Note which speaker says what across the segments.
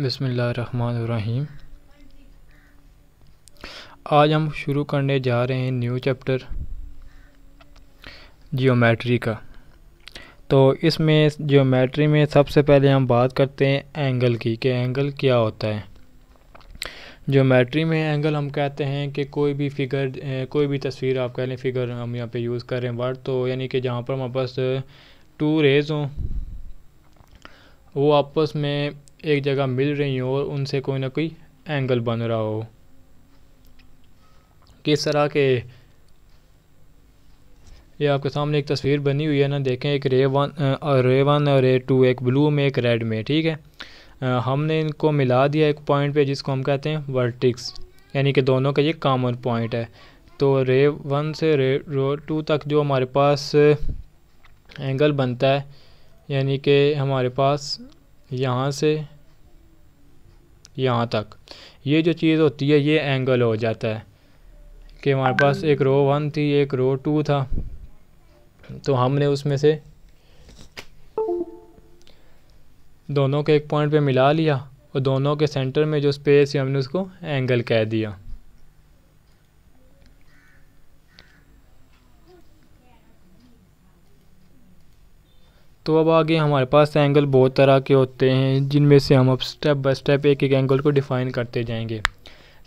Speaker 1: बसमीम आज हम शुरू करने जा रहे हैं न्यू चैप्टर जियोमेट्री का तो इसमें जियोमेट्री में सबसे पहले हम बात करते हैं एंगल की कि एंगल क्या होता है ज्योमेट्री में एंगल हम कहते हैं कि कोई भी फिगर कोई भी तस्वीर आप कह लें फिगर हम यहाँ पे यूज़ कर रहे हैं वर्ड तो यानी कि जहाँ पर हमारे पास टू रेज़ हों वो आपस में एक जगह मिल रही हो और उनसे कोई ना कोई एंगल बन रहा हो किस तरह के ये आपके सामने एक तस्वीर बनी हुई है ना देखें एक रे वन और रे वन और रे टू एक ब्लू में एक रेड में ठीक है आ, हमने इनको मिला दिया एक पॉइंट पे जिसको हम कहते हैं वर्टिक्स यानी कि दोनों का ये कॉमन पॉइंट है तो रे वन से रे रो टू तक जो हमारे पास एंगल बनता है यानी कि हमारे पास यहाँ से यहाँ तक ये जो चीज़ होती है ये एंगल हो जाता है कि हमारे पास एक रो वन थी एक रो टू था तो हमने उसमें से दोनों के एक पॉइंट पे मिला लिया और दोनों के सेंटर में जो स्पेस है हमने उसको एंगल कह दिया तो अब आगे हमारे पास एंगल बहुत तरह के होते हैं जिनमें से हम अब स्टेप बाय स्टेप एक एक एंगल को डिफ़ाइन करते जाएंगे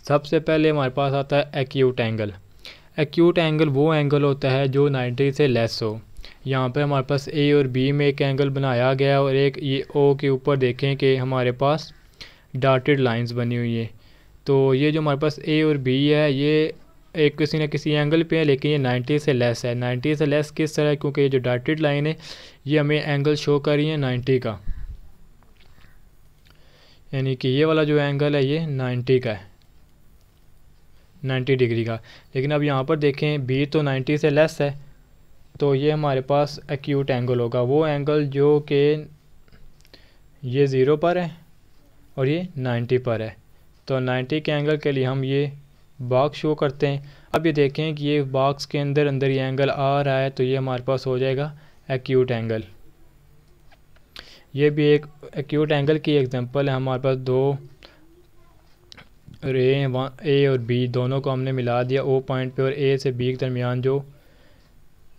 Speaker 1: सबसे पहले हमारे पास आता है एक्यूट एंगल एक्यूट एंगल वो एंगल होता है जो 90 से लेस हो यहाँ पर हमारे पास ए और बी में एक एंगल बनाया गया और एक ये ओ के ऊपर देखें कि हमारे पास डार्टेड लाइन्स बनी हुई है तो ये जो हमारे पास ए और बी है ये एक किसी ना किसी एंगल पे है लेकिन ये 90 से लेस है 90 से लेस किस तरह है क्योंकि ये जो डॉटेड लाइन है ये हमें एंगल शो कर रही है 90 का यानी कि ये वाला जो एंगल है ये 90 का है 90 डिग्री का लेकिन अब यहाँ पर देखें बी तो 90 से लेस है तो ये हमारे पास एक्यूट एंगल होगा वो एंगल जो कि ये ज़ीरो पर है और ये नाइन्टी पर है तो 90 के एंगल के लिए हम ये बाक्स शो करते हैं अब ये देखें कि ये बाक्स के अंदर अंदर ये एंगल आ रहा है तो ये हमारे पास हो जाएगा एक्यूट एंगल ये भी एक एक्यूट एंगल की एग्जांपल है हमारे पास दो रे ए और बी दोनों को हमने मिला दिया ओ पॉइंट पे और ए से बी के दरमियान जो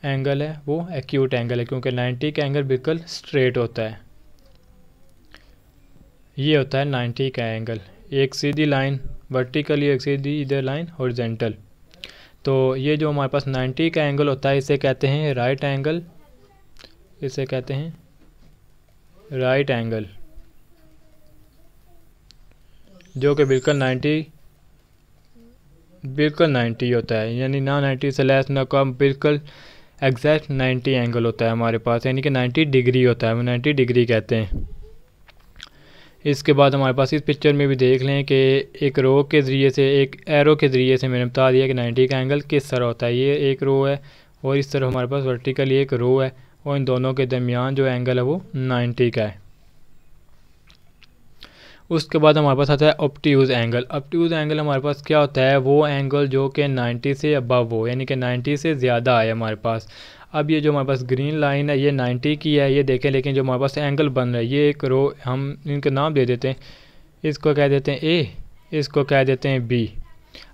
Speaker 1: एंगल है वो एक्यूट एंगल है क्योंकि नाइन्टी का एंगल बिल्कुल स्ट्रेट होता है ये होता है नाइन्टी का एंगल एक सीधी लाइन वर्टिकल यू दी इधर लाइन हॉरिजेंटल तो ये जो हमारे पास 90 का एंगल होता है इसे कहते हैं राइट एंगल इसे कहते हैं राइट एंगल जो कि बिल्कुल 90 बिल्कुल 90 होता है यानी ना 90 से लेस ना कम बिल्कुल एग्जैक्ट 90 एंगल होता है हमारे पास यानी कि 90 डिग्री होता है वो 90 डिग्री कहते हैं इसके बाद हमारे पास इस पिक्चर में भी देख लें कि एक रो के ज़रिए से एक एरो के ज़रिए से मैंने बता दिया कि नाइन्टी का एंगल किस तरह होता है ये एक रो है और इस तरह हमारे पास वर्टिकली एक रो है और इन दोनों के दरमियान जो एंगल है वो नाइन्टी का है उसके बाद हमारे पास आता है ऑप्टीज एंगल ऑप्टीज एंगल हमारे पास क्या होता है वो एंगल जो कि 90 से अबव हो यानी कि 90 से ज़्यादा आए हमारे पास अब ये जो हमारे पास ग्रीन लाइन है ये 90 की है ये देखें लेकिन जो हमारे पास एंगल बन रहा है ये एक रो हम इनका नाम दे देते हैं इसको कह देते हैं ए इसको कह देते हैं बी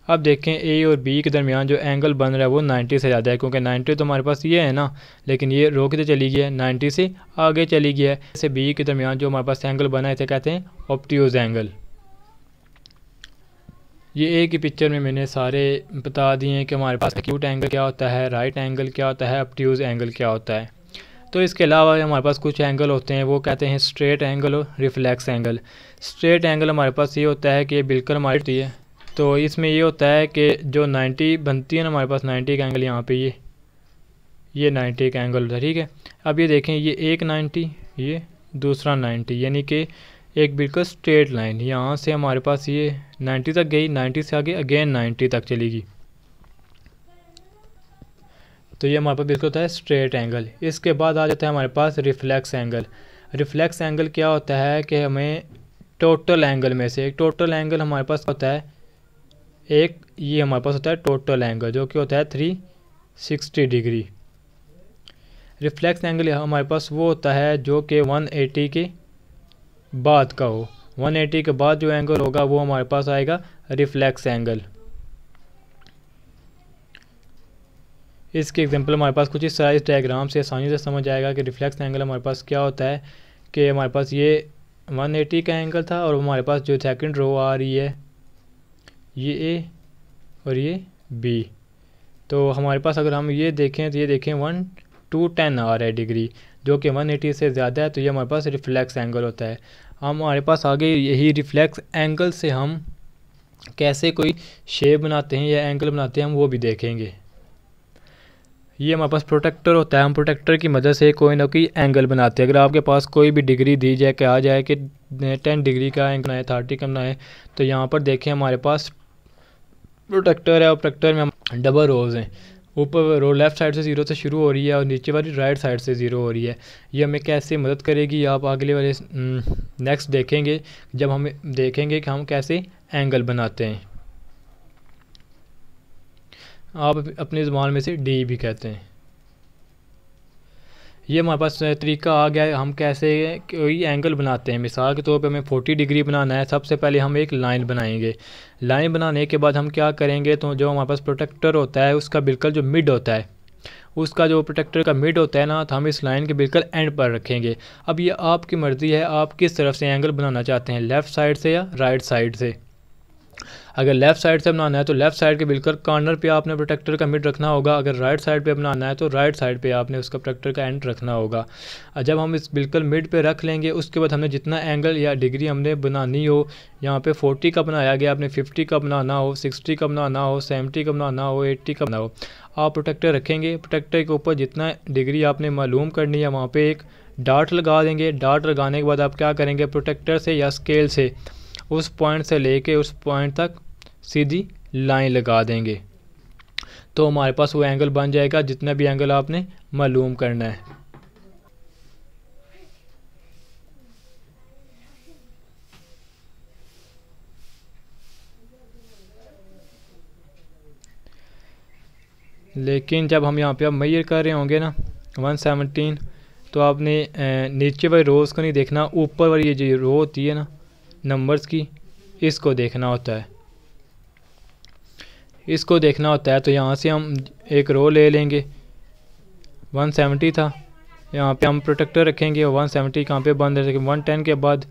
Speaker 1: अब देखें ए और बी के दरमियान जो एंगल बन रहा है वो 90 से ज़्यादा है क्योंकि 90 तो हमारे पास ये है ना लेकिन ये रो तो चली गई है 90 से आगे चली गई है जैसे बी के दरमियान जो हमारे पास एंगल बना है इसे कहते हैं ऑप्टियोज एंगल ये एक ही पिक्चर में मैंने सारे बता दिए हैं कि हमारे पास एक्यूट एंगल क्या होता है राइट एंगल क्या होता है अपट्यूज़ एंगल क्या होता है तो इसके अलावा हमारे पास कुछ एंगल होते हैं वो कहते हैं स्ट्रेट एंगल और रिफ्लेक्स एंगल स्ट्रेट एंगल हमारे पास ये होता है कि बिल्कुल हमारी होती है तो इसमें ये होता है कि जो नाइन्टी बनती है ना हमारे पास नाइन्टी का एंगल यहाँ पर ये ये नाइन्टी का एंगल होता है ठीक है अब ये देखें ये एक नाइन्टी ये दूसरा नाइन्टी यानी कि एक बिल्कुल स्ट्रेट लाइन यहाँ से हमारे पास ये 90 तक गई 90 से आगे अगेन 90 तक चलेगी तो ये हमारे पास बिल्कुल होता है स्ट्रेट एंगल इसके बाद आ जाता है हमारे पास रिफ्लेक्स एंगल रिफ्लेक्स एंगल क्या होता है कि हमें टोटल एंगल में से एक टोटल एंगल हमारे पास होता है एक ये हमारे पास होता है टोटल एंगल जो कि होता है three sixty degree reflex angle हमारे पास वो होता है जो कि वन एटी के बाद का हो 180 के बाद जो एंगल होगा वो हमारे पास आएगा रिफ्लेक्स एंगल इसके एग्जांपल हमारे पास कुछ इस तरह इस डायग्राम से आसानी से समझ आएगा कि रिफ्लेक्स एंगल हमारे पास क्या होता है कि हमारे पास ये 180 का एंगल था और हमारे पास जो सेकंड रो आ रही है ये ए और ये बी तो हमारे पास अगर हम ये देखें तो ये देखें वन टू टेन आ रहा है डिग्री जो कि वन एटी से ज़्यादा है तो ये हमारे पास रिफ्लेक्स एंगल होता है हमारे पास आगे यही रिफ्लेक्स एंगल से हम कैसे कोई शेप बनाते हैं या एंगल बनाते हैं हम वो भी देखेंगे ये हमारे पास प्रोटेक्टर होता है हम प्रोटेक्टर की मदद से कोई ना कोई एंगल बनाते हैं अगर आपके पास कोई भी डिग्री दी जाए कहा जाए कि टेन डिग्री का एंगल बनाए थर्टी का बनाए तो यहाँ पर देखें हमारे पास प्रोटेक्टर है और प्रोटेक्टर में हम डबल रोज़ हैं ऊपर रो लेफ्ट साइड से ज़ीरो से शुरू हो रही है और नीचे वाली राइट साइड से ज़ीरो हो रही है ये हमें कैसे मदद करेगी आप अगले वाले नेक्स्ट हम्म, देखेंगे जब हम देखेंगे कि हम कैसे एंगल बनाते हैं आप अपने जबान में से डी भी कहते हैं ये हमारे पास तरीका आ गया है हम कैसे कोई एंगल बनाते हैं मिसाल के तौर पे हमें 40 डिग्री बनाना है सबसे पहले हम एक लाइन बनाएंगे लाइन बनाने के बाद हम क्या करेंगे तो जो हमारे पास प्रोटेक्टर होता है उसका बिल्कुल जो मिड होता है उसका जो प्रोटेक्टर का मिड होता है ना तो हम इस लाइन के बिल्कुल एंड पर रखेंगे अब ये आपकी मर्ज़ी है आप किस तरफ से एंगल बनाना चाहते हैं लेफ़्ट साइड से या राइट साइड से अगर लेफ्ट साइड से बनाना है तो लेफ्ट साइड के बिल्कुल कॉर्नर पे आपने प्रोटेक्टर का मिड रखना होगा अगर राइट साइड पे बनाना है तो राइट साइड पे आपने उसका प्रोटेक्टर का एंड रखना होगा जब हम इस बिल्कुल मिड पे रख लेंगे उसके बाद हमने जितना एंगल या डिग्री हमने बनानी हो यहाँ पे 40 का बनाया गया आपने 50 का बनाना हो 60 का बनाना हो 70 का बनाना हो 80 का बना हो आप प्रोटेक्टर रखेंगे प्रोटेक्टर के ऊपर जितना डिग्री आपने मालूम करनी है वहाँ पर एक डाट लगा देंगे डाट लगाने के बाद आप क्या करेंगे प्रोटेक्टर से या स्केल से उस पॉइंट से लेके उस पॉइंट तक सीधी लाइन लगा देंगे तो हमारे पास वो एंगल बन जाएगा जितना भी एंगल आपने मालूम करना है लेकिन जब हम यहाँ पे आप मैयर कर रहे होंगे ना 117 तो आपने नीचे वाली रोज़ को नहीं देखना ऊपर वाली ये जो रो होती है ना नंबर्स की इसको देखना होता है इसको देखना होता है तो यहाँ से हम एक रो ले लेंगे 170 था यहाँ पे हम प्रोटेक्टर रखेंगे और 170 सेवेंटी कहाँ पर बंद रखेंगे 110 के बाद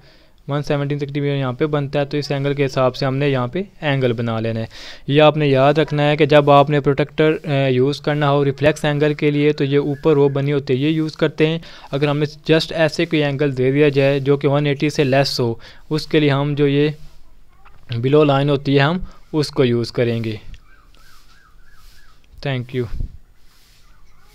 Speaker 1: वन सेवनटीन सिक्सटी यहाँ पे बनता है तो इस एंगल के हिसाब से हमने यहाँ पे एंगल बना लेना है ये आपने याद रखना है कि जब आपने प्रोटेक्टर यूज़ करना हो रिफ्लेक्स एंगल के लिए तो ये ऊपर वो बनी होती है ये यूज़ करते हैं अगर हमें जस्ट ऐसे कोई एंगल दे दिया जाए जो कि वन एटी से लेस हो उसके लिए हम जो ये बिलो लाइन होती है हम उसको यूज़ करेंगे थैंक यू